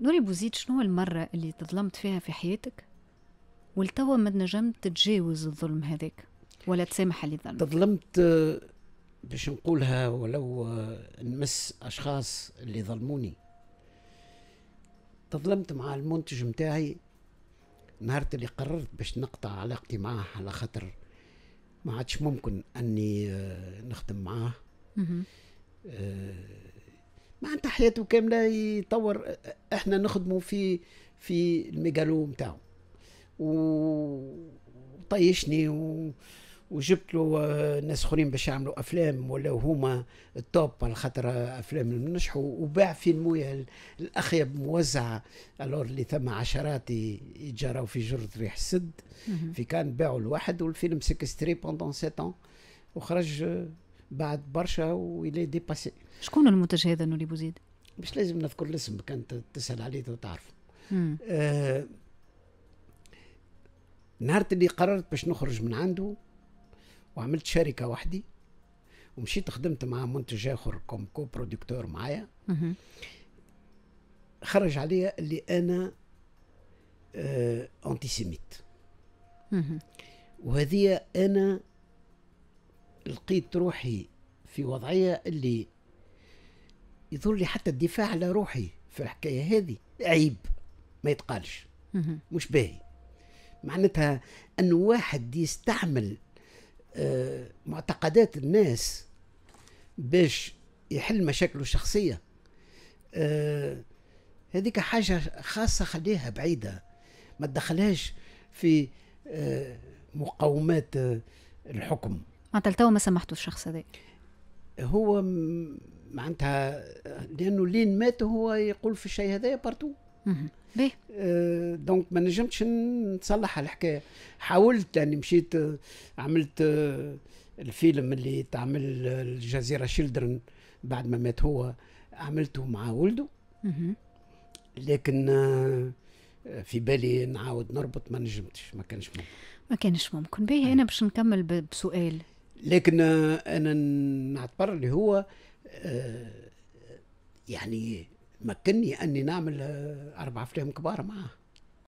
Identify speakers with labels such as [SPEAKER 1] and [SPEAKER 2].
[SPEAKER 1] نوري بوزيد شنو المرة اللي تظلمت فيها في حياتك ولتوا ما نجمت تتجاوز الظلم هذاك ولا تسامح اللي ظلم
[SPEAKER 2] تظلمت آه، باش نقولها ولو آه، نمس أشخاص اللي ظلموني تظلمت مع المنتج متاعي نهار اللي قررت باش نقطع علاقتي معاه على خاطر ما عادش ممكن اني آه، نخدم معاه معناتها حياته كامله يطور احنا نخدمه في في الميجالو نتاعو وطيشني و... وجبت له آه، ناس اخرين باش يعملوا افلام ولا هما التوب على خاطر آه، افلام نجحوا وباع في المويا الاخيب موزعه الور اللي ثم عشرات يتجراو في جرة ريح السد في كان باعوا الواحد والفيلم ستري بوندون سيتون وخرج آه، بعد برشا ويلي ديباسي شكون المنتج هذا نوري بوزيد؟ مش لازم نذكر الاسم كانت تسأل عليه تو تعرفه آه نهار اللي قررت باش نخرج من عنده وعملت شركة وحدي ومشيت خدمت مع منتج آخر كوم كو برودكتور معايا خرج عليا اللي أنا آه أنتي سيميت وهذه أنا لقيت روحي في وضعية اللي يظهر لي حتى الدفاع على روحي في الحكاية هذه عيب ما يتقالش مش باهي معناتها أن واحد يستعمل آه، معتقدات الناس باش يحل مشاكله الشخصية آه، هذيك حاجة خاصة خليها بعيدة ما تدخلهاش في آه، مقومات الحكم معناتها لتوا ما سمحتوا الشخص هذا هو معناتها لانه لين مات هو يقول في الشيء هذا بارتو باهي آه دونك ما نجمتش نصلح الحكايه حاولت يعني مشيت آه، عملت آه، الفيلم اللي تعمل الجزيره شيلدرن بعد ما مات هو عملته مع ولده لكن آه، في بالي نعاود نربط ما نجمتش ما كانش ممكن
[SPEAKER 1] ما كانش ممكن باهي انا باش نكمل بسؤال
[SPEAKER 2] لكن انا نعتبر اللي هو آه، يعني مكني اني نعمل آه، اربع افلام كبار معاه